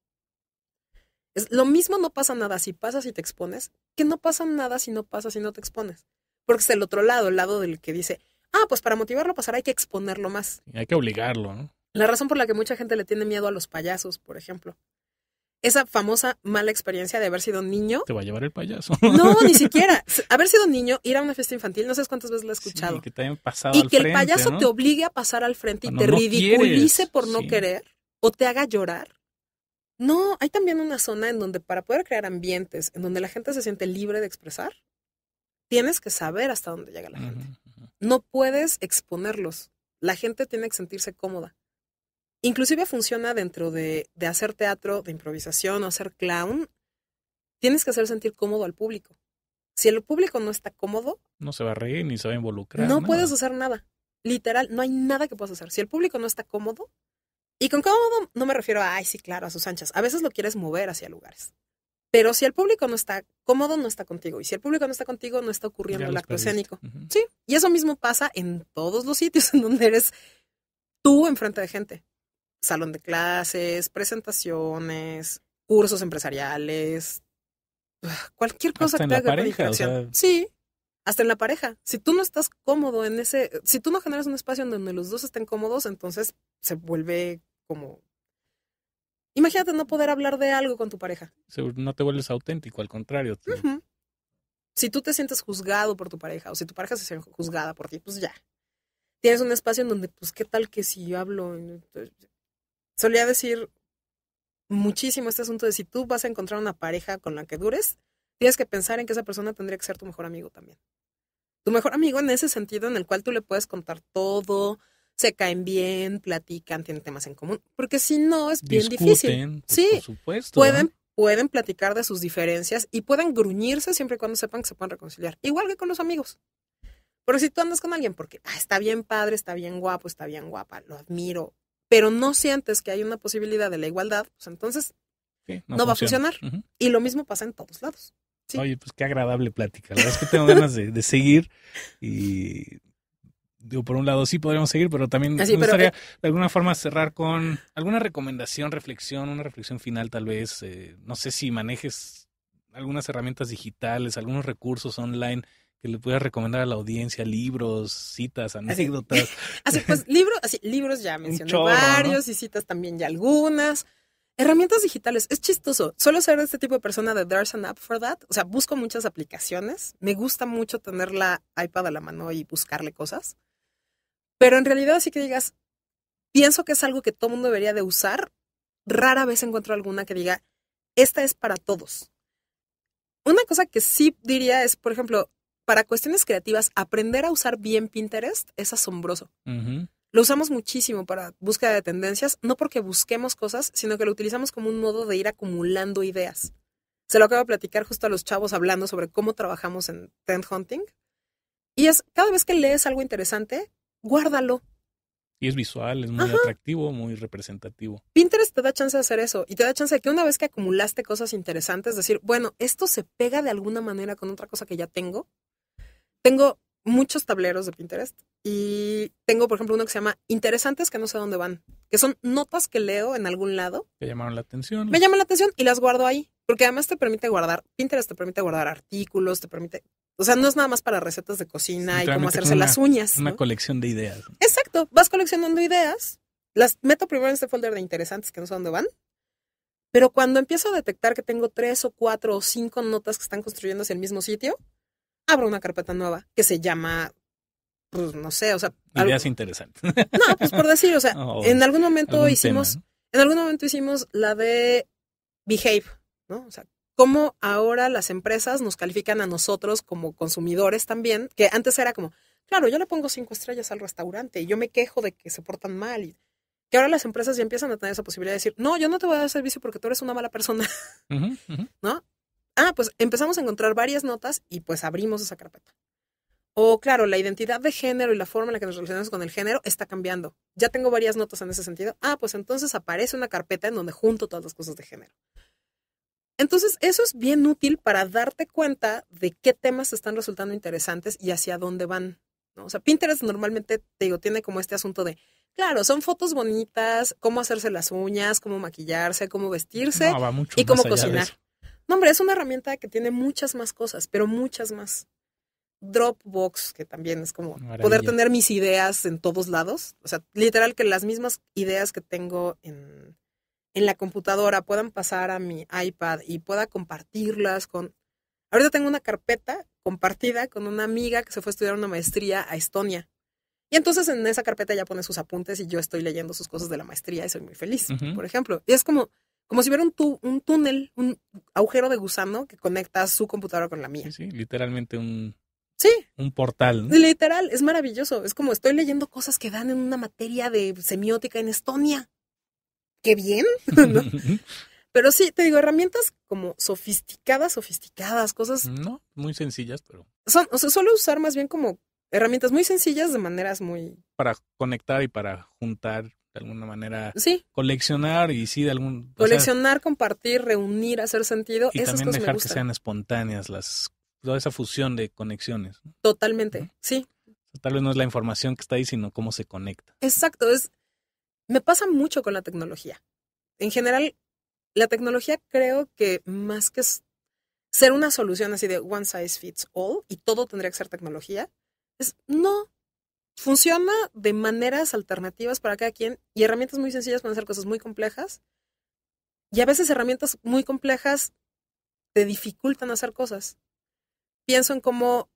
Es, lo mismo no pasa nada si pasas y te expones, que no pasa nada si no pasas y no te expones. Porque es el otro lado, el lado del que dice, ah, pues para motivarlo a pasar hay que exponerlo más. hay que obligarlo, ¿no? La razón por la que mucha gente le tiene miedo a los payasos, por ejemplo esa famosa mala experiencia de haber sido niño. Te va a llevar el payaso. No, ni siquiera. Haber sido niño, ir a una fiesta infantil, no sé cuántas veces la he escuchado. que te hayan pasado y que el payaso te obligue a pasar al frente y te ridiculice por no querer o te haga llorar. No, hay también una zona en donde para poder crear ambientes, en donde la gente se siente libre de expresar, tienes que saber hasta dónde llega la gente. No puedes exponerlos. La gente tiene que sentirse cómoda inclusive funciona dentro de, hacer teatro, de improvisación o hacer clown. Tienes que hacer sentir cómodo al público. Si el público no está cómodo... No se va a reír ni se va a involucrar. No puedes hacer nada. Literal, no hay nada que puedas hacer. Si el público no está cómodo, y con cómodo no me refiero a, ay, sí, claro, a sus anchas. A veces lo quieres mover hacia lugares. Pero si el público no está cómodo, no está contigo. Y si el público no está contigo, no está ocurriendo el acto escénico. Sí. Y eso mismo pasa en todos los sitios en donde eres tú enfrente de gente salón de clases, presentaciones, cursos empresariales, ah, cualquier cosa que haga pareja, Sí, hasta en la pareja. Si tú no estás cómodo en ese, si tú no generas un espacio en donde los dos estén cómodos, entonces se vuelve como... Imagínate no poder hablar de algo con tu pareja. No te vuelves auténtico, al contrario. Si tú te sientes juzgado por tu pareja o si tu pareja se siente juzgada por ti, pues ya. Tienes un espacio en donde, pues, ¿qué tal que si yo hablo? solía decir muchísimo este asunto de si tú vas a encontrar una pareja con la que dures, tienes que pensar en que esa persona tendría que ser tu mejor amigo también. Tu mejor amigo en ese sentido en el cual tú le puedes contar todo, se caen bien, platican, tienen temas en común, porque si no es bien difícil. Pues, sí, por supuesto. Pueden pueden platicar de sus diferencias y pueden gruñirse siempre y cuando sepan que se pueden reconciliar, igual que con los amigos. Pero si tú andas con alguien porque ah, está bien padre, está bien guapo, está bien guapa, lo admiro, pero no sientes que hay una posibilidad de la igualdad, pues entonces no, va a funcionar. Y lo mismo pasa en todos lados. Oye, pues qué agradable plática. La verdad es que tengo ganas de, seguir y digo, por un lado sí podríamos seguir, pero también ah, me gustaría eh, de alguna forma cerrar con alguna recomendación, reflexión, una reflexión final tal vez. Eh, no sé si manejes algunas herramientas digitales, algunos recursos online que le pueda recomendar a la audiencia, libros, citas, anécdotas. Así, pues, libros, así, libros ya mencioné varios y citas también ya algunas. Herramientas digitales, es chistoso. Solo ser este tipo de persona de There's an app for that. O sea, busco muchas aplicaciones. Me gusta mucho tener la iPad a la mano y buscarle cosas. Pero en realidad, así que digas, pienso que es algo que todo mundo debería de usar. Rara vez encuentro alguna que diga, esta es para todos. Una cosa que sí diría es, por ejemplo, para cuestiones creativas, aprender a usar bien Pinterest es asombroso. Lo usamos muchísimo para búsqueda de tendencias, no porque busquemos cosas, sino que lo utilizamos como un modo de ir acumulando ideas. Se lo acabo de platicar justo a los chavos hablando sobre cómo trabajamos en trend hunting. Y es, cada vez que lees algo interesante, guárdalo. Y es visual, es muy atractivo, muy representativo. Pinterest te da chance de hacer eso y te da chance de que una vez que acumulaste cosas interesantes, decir, bueno, esto se pega de alguna manera con otra cosa que ya tengo tengo muchos tableros de Pinterest y tengo, por ejemplo, uno que se llama Interesantes que no sé dónde van, que son notas que leo en algún lado. Me llamaron la atención. Me llaman la atención y las guardo ahí, porque además te permite guardar, Pinterest te permite guardar artículos, te permite, o sea, no es nada más para recetas de cocina y cómo hacerse las uñas. Una colección de ideas. Exacto, vas coleccionando ideas, las meto primero en este folder de Interesantes que no sé dónde van. Pero cuando empiezo a detectar que tengo tres o cuatro o cinco notas que están construyendo en el mismo sitio, abro una carpeta nueva que se llama, pues, no sé, o sea... Ideas interesantes. No, pues por decir, o sea, oh, en algún momento hicimos, en algún momento hicimos la de behave, ¿no? O sea, cómo ahora las empresas nos califican a nosotros como consumidores también, que antes era como, claro, yo le pongo cinco estrellas al restaurante y yo me quejo de que se portan mal y que ahora las empresas ya empiezan a tener esa posibilidad de decir, no, yo no te voy a dar servicio porque tú eres una mala persona, ¿no? ah, pues empezamos a encontrar varias notas y pues abrimos esa carpeta. O claro, la identidad de género y la forma en la que nos relacionamos con el género está cambiando. Ya tengo varias notas en ese sentido. Ah, pues entonces aparece una carpeta en donde junto todas las cosas de género. Entonces, eso es bien útil para darte cuenta de qué temas están resultando interesantes y hacia dónde van. O sea, Pinterest normalmente, te digo, tiene como este asunto de, claro, son fotos bonitas, cómo hacerse las uñas, cómo maquillarse, cómo vestirse y cómo cocinar. No, hombre, es una herramienta que tiene muchas más cosas, pero muchas más. Dropbox, que también es como poder tener mis ideas en todos lados. O sea, literal que las mismas ideas que tengo en, la computadora puedan pasar a mi iPad y pueda compartirlas con... Ahorita tengo una carpeta compartida con una amiga que se fue a estudiar una maestría a Estonia. Y entonces en esa carpeta ya pone sus apuntes y yo estoy leyendo sus cosas de la maestría y soy muy feliz, por ejemplo. Y es como, como si hubiera un, un túnel, un agujero de gusano que conecta su computadora con la mía. Sí, literalmente un, Sí. Un portal. Literal, es maravilloso. Es como estoy leyendo cosas que dan en una materia de semiótica en Estonia. Qué bien. pero sí, te digo, herramientas como sofisticadas, sofisticadas, cosas. No, muy sencillas, pero. Son, o sea, suelo usar más bien como herramientas muy sencillas de maneras muy. Para conectar y para juntar de alguna manera coleccionar y sí de algún coleccionar, compartir, reunir, hacer sentido. Y también dejar que sean espontáneas las toda esa fusión de conexiones. Totalmente, sí. Tal vez no es la información que está ahí, sino cómo se conecta. Exacto, es me pasa mucho con la tecnología. En general, la tecnología creo que más que ser una solución así de one size fits all y todo tendría que ser tecnología, es no, funciona de maneras alternativas para cada quien y herramientas muy sencillas pueden hacer cosas muy complejas. Y a veces herramientas muy complejas te dificultan hacer cosas. Pienso en cómo,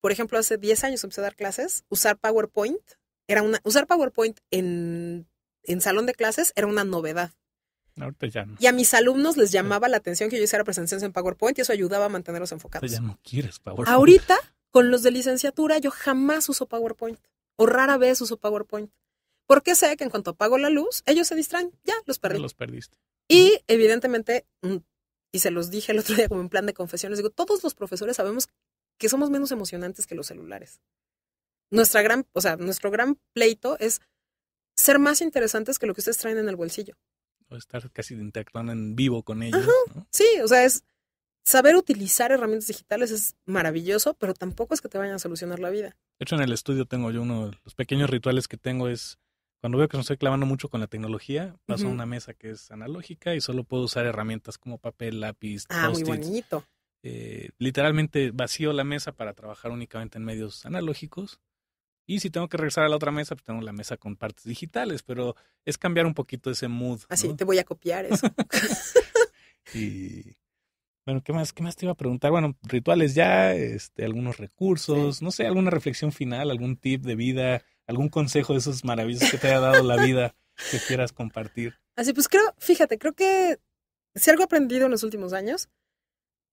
por ejemplo, hace 10 años empecé a dar clases, usar PowerPoint era una usar PowerPoint en, en salón de clases era una novedad. Ahorita ya no. Y a mis alumnos les llamaba la atención que yo hiciera presentaciones en PowerPoint y eso ayudaba a mantenerlos enfocados. ya no quieres PowerPoint. Ahorita, con los de licenciatura, yo jamás uso PowerPoint o rara vez uso PowerPoint. Porque sé que en cuanto apago la luz, ellos se distraen, ya los perdí. los perdiste. Y evidentemente, mm, y se los dije el otro día como en plan de confesiones, digo, todos los profesores sabemos que somos menos emocionantes que los celulares. Nuestra gran, o sea, nuestro gran pleito es ser más interesantes que lo que ustedes traen en el bolsillo. O estar casi interactuando en vivo con ellos. Sí, o sea, es saber utilizar herramientas digitales es maravilloso, pero tampoco es que te vayan a solucionar la vida. De hecho, en el estudio tengo yo uno de los pequeños rituales que tengo es cuando veo que me estoy clavando mucho con la tecnología, paso a una mesa que es analógica y solo puedo usar herramientas como papel, lápiz, ah, muy bonito. Eh, literalmente vacío la mesa para trabajar únicamente en medios analógicos. Y si tengo que regresar a la otra mesa, pues tengo la mesa con partes digitales, pero es cambiar un poquito ese mood. Así, ah, te voy a copiar eso. y bueno, ¿qué más, ¿qué más te iba a preguntar? Bueno, rituales ya, este, algunos recursos, no sé, alguna reflexión final, algún tip de vida, algún consejo de esos maravillosos que te haya dado la vida que quieras compartir. Así pues creo, fíjate, creo que si algo he aprendido en los últimos años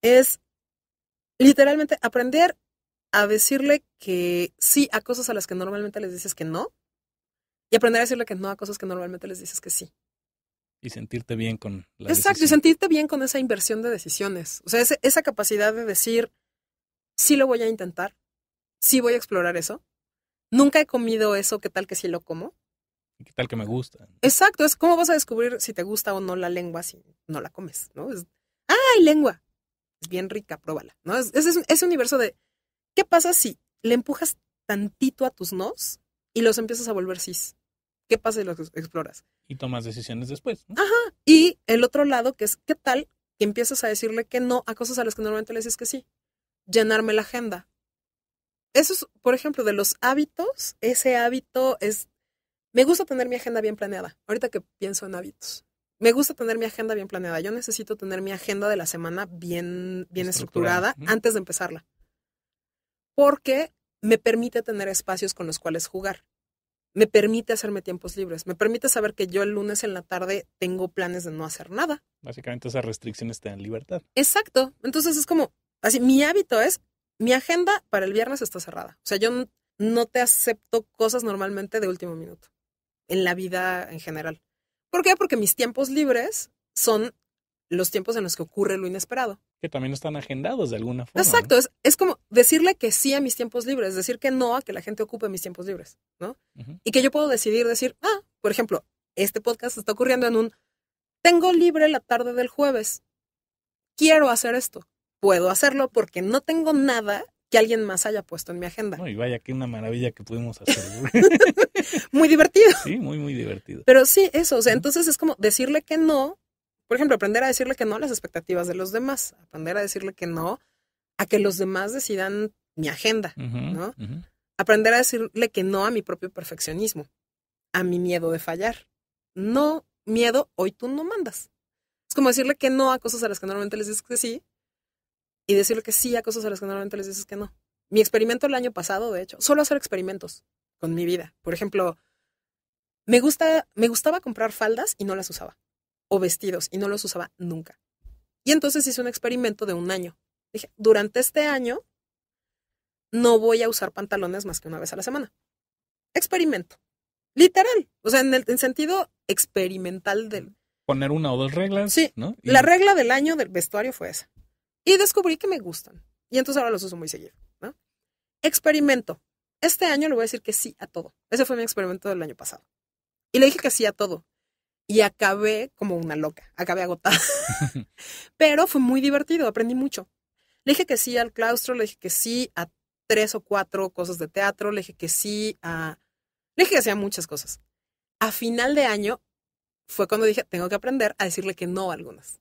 es literalmente aprender a decirle que sí a cosas a las que normalmente les dices que no y aprender a decirle que no a cosas que normalmente les dices que sí. Y sentirte bien con la Exacto, y sentirte bien con esa inversión de decisiones. O sea, esa capacidad de decir, sí lo voy a intentar, sí voy a explorar eso. Nunca he comido eso, ¿qué tal que sí lo como? ¿Qué tal que me gusta? Exacto, es cómo vas a descubrir si te gusta o no la lengua si no la comes, ¿no? ¡Ay, lengua! Es bien rica, pruébala, ¿no? Es, es, es ese universo de, ¿qué pasa si le empujas tantito a tus nos y los empiezas a volver cis? qué pasa si los exploras. Y tomas decisiones después. Ajá. Y el otro lado, que es qué tal que empiezas a decirle que no a cosas a las que normalmente le dices que sí. Llenarme la agenda. Eso es, por ejemplo, de los hábitos, ese hábito es... Me gusta tener mi agenda bien planeada. Ahorita que pienso en hábitos me gusta tener mi agenda bien planeada. Yo necesito tener mi agenda de la semana bien, bien estructurada antes de empezarla. Porque me permite tener espacios con los cuales jugar me permite hacerme tiempos libres, me permite saber que yo el lunes en la tarde tengo planes de no hacer nada. Básicamente esas restricciones te en libertad. Exacto. Entonces es como, así, mi hábito es, mi agenda para el viernes está cerrada. O sea, yo no te acepto cosas normalmente de último minuto, en la vida en general. ¿Por qué? Porque mis tiempos libres son los tiempos en los que ocurre lo inesperado. Que también están agendados de alguna forma. Exacto, es, como decirle que sí a mis tiempos libres, decir que no a que la gente ocupe mis tiempos libres, ¿no? Y que yo puedo decidir decir, ah, por ejemplo, este podcast está ocurriendo en un, tengo libre la tarde del jueves, quiero hacer esto, puedo hacerlo porque no tengo nada que alguien más haya puesto en mi agenda. No, y vaya, qué una maravilla que pudimos hacer. muy divertido. Sí, muy, muy divertido. Pero sí, eso, o sea, entonces es como decirle que no por ejemplo, aprender a decirle que no a las expectativas de los demás, aprender a decirle que no a que los demás decidan mi agenda, ¿no? Aprender a decirle que no a mi propio perfeccionismo, a mi miedo de fallar. No, miedo, hoy tú no mandas. Es como decirle que no a cosas a las que normalmente les dices que sí y decirle que sí a cosas a las que normalmente les dices que no. Mi experimento el año pasado, de hecho, solo hacer experimentos con mi vida. Por ejemplo, me, gusta, me gustaba comprar faldas y no las usaba o vestidos y no los usaba nunca. Y entonces hice un experimento de un año. Dije, durante este año no voy a usar pantalones más que una vez a la semana. Experimento. Literal. O sea, en el sentido experimental del... Poner una o dos reglas. Sí. La regla del año del vestuario fue esa. Y descubrí que me gustan. Y entonces ahora los uso muy seguido. Experimento. Este año le voy a decir que sí a todo. Ese fue mi experimento del año pasado. Y le dije que sí a todo y acabé como una loca, acabé agotada. Pero fue muy divertido, aprendí mucho. Le dije que sí al claustro, le dije que sí a tres o cuatro cosas de teatro, le dije que sí a... Le dije que sí muchas cosas. A final de año fue cuando dije, tengo que aprender a decirle que no a algunas.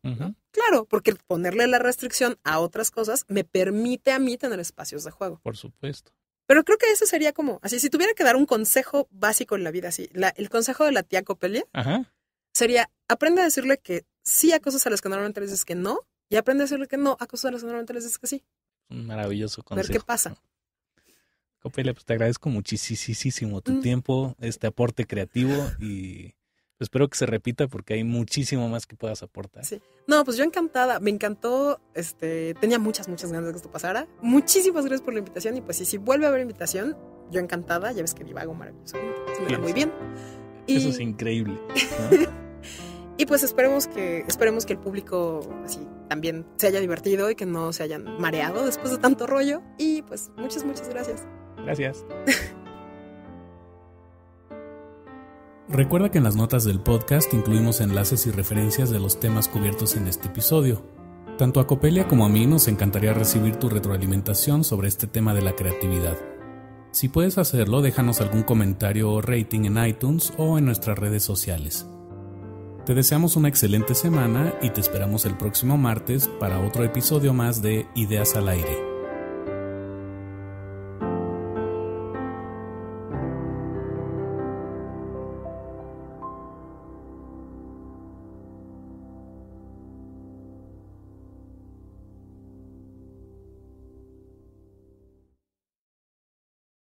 Claro, porque ponerle la restricción a otras cosas me permite a mí tener espacios de juego. Por supuesto. Pero creo que eso sería como, así, si tuviera que dar un consejo básico en la vida, así, el consejo de la tía Copelia, sería, aprende a decirle que sí a cosas a las que normalmente le dices que no, y aprende a decirle que no a cosas a las que normalmente le dices que sí. Un maravilloso consejo. Ver qué pasa. Copelia, pues te agradezco muchísimo tu mm. tiempo, este aporte creativo y espero que se repita porque hay muchísimo más que puedas aportar. Sí. No, pues yo encantada, me encantó, este, tenía muchas, muchas ganas de que esto pasara. Muchísimas gracias por la invitación y pues si vuelve a haber invitación, yo encantada, ya ves que divago maravilloso, se me muy bien. Eso es increíble. Y pues esperemos que, esperemos que el público así también se haya divertido y que no se hayan mareado después de tanto rollo. Y pues muchas, muchas gracias. Gracias. Recuerda que en las notas del podcast incluimos enlaces y referencias de los temas cubiertos en este episodio. Tanto a Copelia como a mí nos encantaría recibir tu retroalimentación sobre este tema de la creatividad. Si puedes hacerlo, déjanos algún comentario o rating en iTunes o en nuestras redes sociales. Te deseamos una excelente semana y te esperamos el próximo martes para otro episodio más de Ideas al Aire.